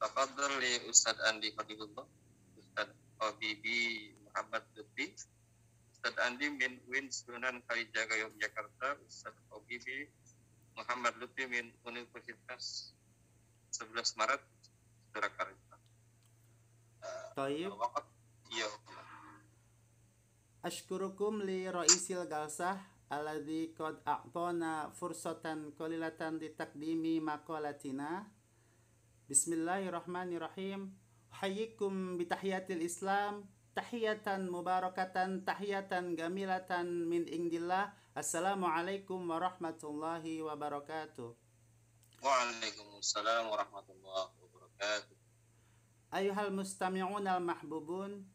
Tafadhal li Ustaz Andi Habibullah, Ustaz Habibi Muhammad Lutfi, Ustaz Andi min Win Sunan Kalijaga Yogyakarta, Ustaz Habibi Muhammad Lutfi min Universitas 11 Maret Surakarta. Tayyib. Iya. Ashkurukum li Raisil Galsah alladhi qad a'tana fursatan qalilatan li taqdimi maqalatina Bismillahirrahmanirrahim. Hayyikum bitahiyatil Islam tahiyatan mubarakatan tahiyatan gamilatan min indillah. Assalamualaikum warahmatullahi wabarakatuh. Waalaikumsalam warahmatullahi wabarakatuh. Ayuhal mustami'un al mahbubun.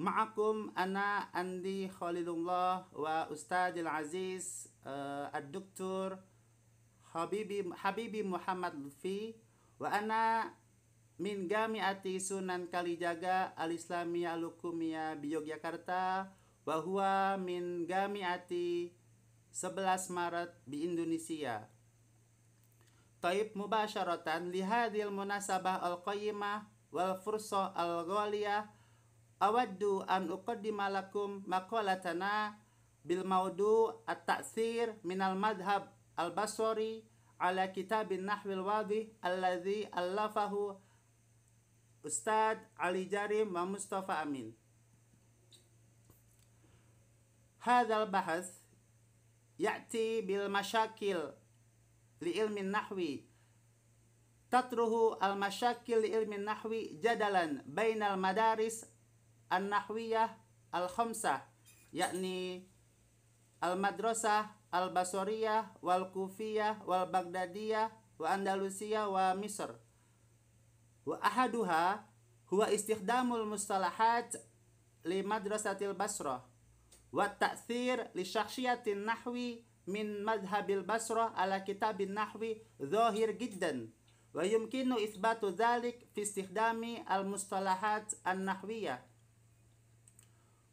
Ma'akum ana Andi Khalilullah wa Ustadil Aziz uh, Ad-Doktor Habibi Habibi Muhammad Lutfi wa ana min gamiati sunan kalijaga al islamiyah al bi di Yogyakarta wa huwa min gamiati 11 Maret di Indonesia Taib mubasharatan lihadil munasabah al-qayyimah wal fursa al-ghaliyah awaddu an uqaddima lakum maqalatana bil maudu at-ta'sir minal madhab al-basri ala kitabin nahwil wadih alladhi allafahu Ustadz Ali Jarim wa Mustafa Amin. Hadzal bahas ya'ti bil masyakil li ilmi nahwi tatruhu al masyakil li ilmi nahwi jadalan bainal madaris an nahwiyah al khamsah yakni al-madrasah al-basoriyah wal kufiyah wal baghdadiyah wa Andalusia, wa misr wa ahaduha huwa istikhdamul mustalahat li madrasatil basrah wa ta'thir li syakhsiyatin nahwi min madhabil basrah ala kitabin nahwi zahir jiddan wa yumkinu isbatu dhalik fi istihdami al mustalahat an nahwiyah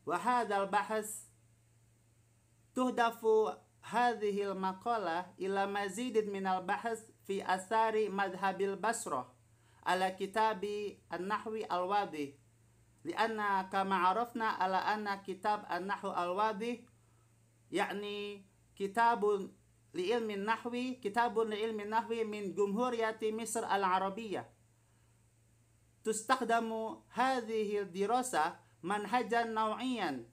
wa al bahas تهدف هذه المقالة إلى مزيد من البحث في أثار مذهب البصرة على كتاب النحو الواضح لأن كما عرفنا على أن كتاب النحو الواضح يعني كتاب لعلم النحو كتاب لعلم النحو من جمهورية مصر العربية تستخدم هذه الدراسة منهجا نوعيا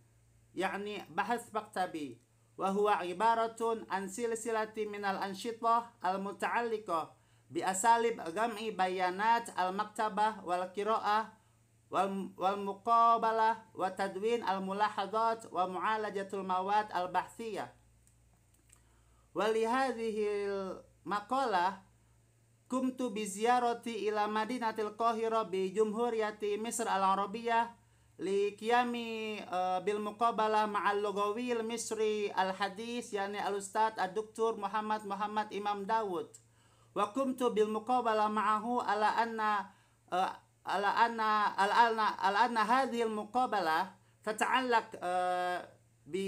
يعني بحث مكتبي wa ibaratun an silsilati minal ansyitah al muta'alliqah bi asalib gam'i bayanat al maktabah wal qiraah wal wal muqabalah wa tadwin al mulahadat wa mu'alajatul mawad al bahthiyah wa li hadhihi al maqalah kumtu bi ziyarati ila madinatil qahirah bi jumhuriyati misr al arabiyyah li kiami uh, eh, bil muqabalah ma'al logawi al misri al hadis yani al ustad al Muhammad Muhammad Imam Dawud wa kumtu bil muqabalah ma'ahu ala anna eh, ala anna al anna al anna hadhihi al muqabalah eh, bi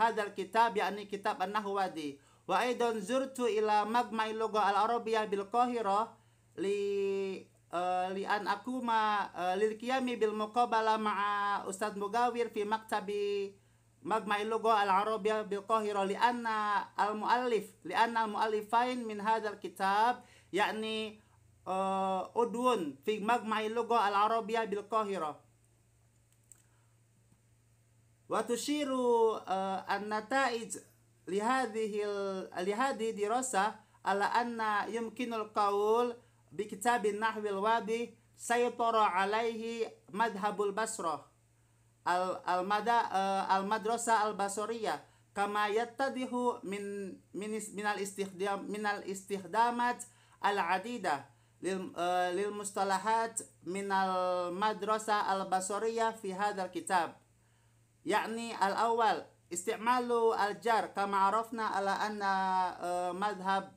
hadha kitab yani kitab an wa aidan zurtu ila magma'il logo al arabiyah bil qahirah li Eh, lian aku ma uh, lil qiyami bil muqabala ma'a Ustaz Mugawir fi maktabi magma'i lugo al arabia bil qahira li anna al muallif li anna al muallifain min hadzal kitab yakni uh, eh, udwun fi magma'i lugo al arabia bil qahira wa tushiru uh, an nata'ij li hadhihi li hadhihi dirasah ala anna yumkinul qaul bi kitabin nahwil wadi saytara alaihi madhabul basrah al al al madrasah al basriyah kama yattadihu min min minal istihdam minal istihdamat al adida lil uh, lil mustalahat minal madrasah al basriyah fi hadal kitab yakni al awal istimalu al jar kama arafna ala anna madhab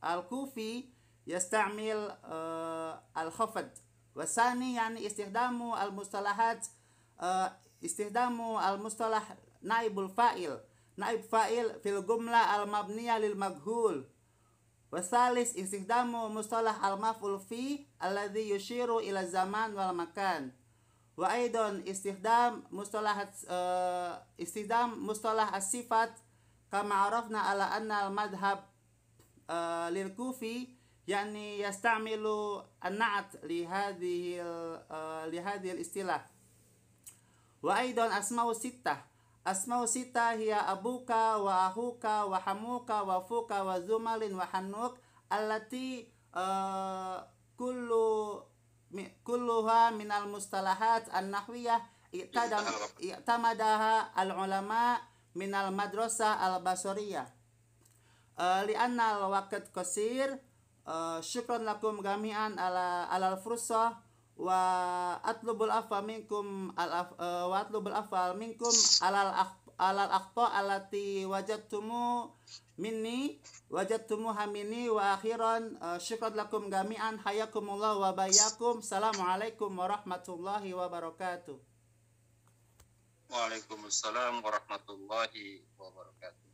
al kufi يستعمل آه، الخفض والثاني يعني استخدام المصطلحات آه، استخدام المصطلح نائب الفاعل نائب فاعل في الجملة المبنية للمجهول والثالث استخدام مصطلح المفعول في الذي يشير إلى الزمان والمكان وأيضا استخدام مصطلح آه، استخدام مصطلح الصفات كما عرفنا على أن المذهب للكوفي yakni yastamilu an-na'at li hadhihi uh, li hadhihi istilah wa aidan asma'u sittah asma'u sittah hiya abuka wa ahuka wa hamuka wa fuka wa zumalin wa hanuk allati uh, kullu kulluha minal mustalahat an-nahwiyah i'tadam i'tamadaha al-ulama minal madrasah al-basariyah uh, eh, li'anna al-waqt qasir Eh, syukran lakum gamian ala alal fursah wa atlubul afa minkum al af, uh, wa atlubul afa minkum alal akh, alal akhta alati wajadtumu minni wajadtumu hamini wa akhiran uh, eh, syukran lakum gamian hayakumullah wa bayakum assalamualaikum warahmatullahi wabarakatuh Waalaikumsalam warahmatullahi wabarakatuh